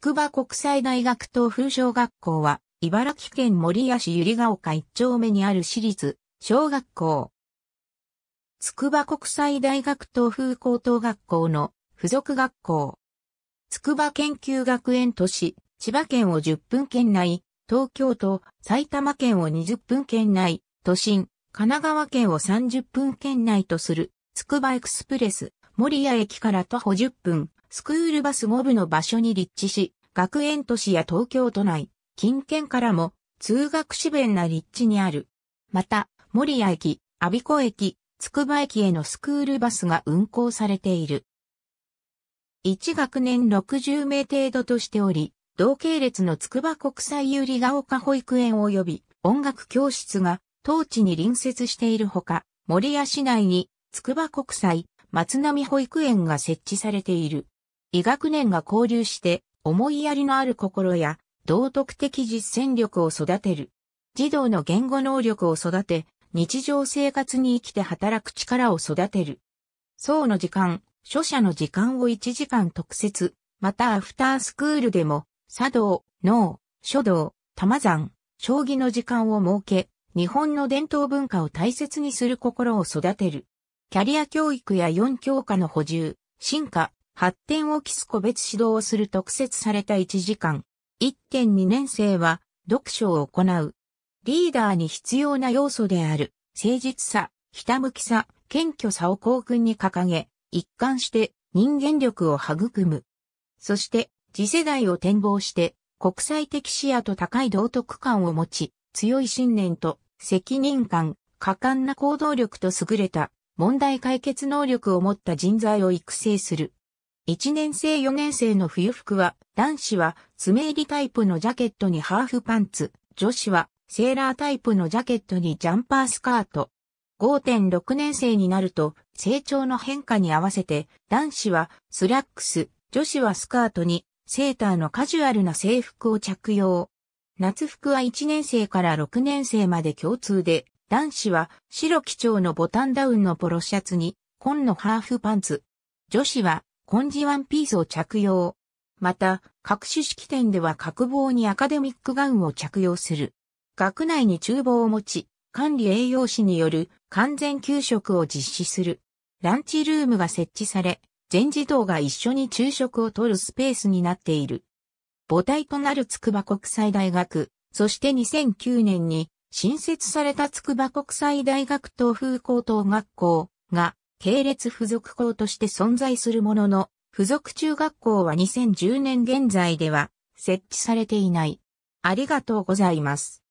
筑波国際大学東風小学校は、茨城県守谷市百合ヶ丘一丁目にある私立小学校。筑波国際大学東風高等学校の付属学校。筑波研究学園都市、千葉県を10分圏内、東京都、埼玉県を20分圏内、都心、神奈川県を30分圏内とする、筑波エクスプレス、守谷駅から徒歩10分、スクールバス5部の場所に立地し、学園都市や東京都内、近県からも通学支弁な立地にある。また、守谷駅、阿鼻子駅、つくば駅へのスクールバスが運行されている。1学年60名程度としており、同系列の筑波国際ゆりが丘保育園及び音楽教室が当地に隣接しているほか、守谷市内に筑波国際松並保育園が設置されている。医学年が交流して、思いやりのある心や、道徳的実践力を育てる。児童の言語能力を育て、日常生活に生きて働く力を育てる。層の時間、書者の時間を1時間特設、またアフタースクールでも、茶道、脳、書道、玉山、将棋の時間を設け、日本の伝統文化を大切にする心を育てる。キャリア教育や4教科の補充、進化、発展を期す個別指導をする特設された1時間。1.2年生は読書を行う。リーダーに必要な要素である誠実さ、ひたむきさ、謙虚さを校訓に掲げ、一貫して人間力を育む。そして次世代を展望して国際的視野と高い道徳感を持ち、強い信念と責任感、果敢な行動力と優れた問題解決能力を持った人材を育成する。1年生4年生の冬服は、男子は爪入りタイプのジャケットにハーフパンツ、女子はセーラータイプのジャケットにジャンパースカート。5.6年生になると、成長の変化に合わせて、男子はスラックス、女子はスカートに、セーターのカジュアルな制服を着用。夏服は1年生から6年生まで共通で、男子は白基調のボタンダウンのポロシャツに、紺のハーフパンツ。女子は根治ワンピースを着用。また、各種式典では各棒にアカデミックガウンを着用する。学内に厨房を持ち、管理栄養士による完全給食を実施する。ランチルームが設置され、全児童が一緒に昼食をとるスペースになっている。母体となる筑波国際大学、そして2009年に新設された筑波国際大学東風高等学校が系列付属校として存在するものの、付属中学校は2010年現在では設置されていない。ありがとうございます。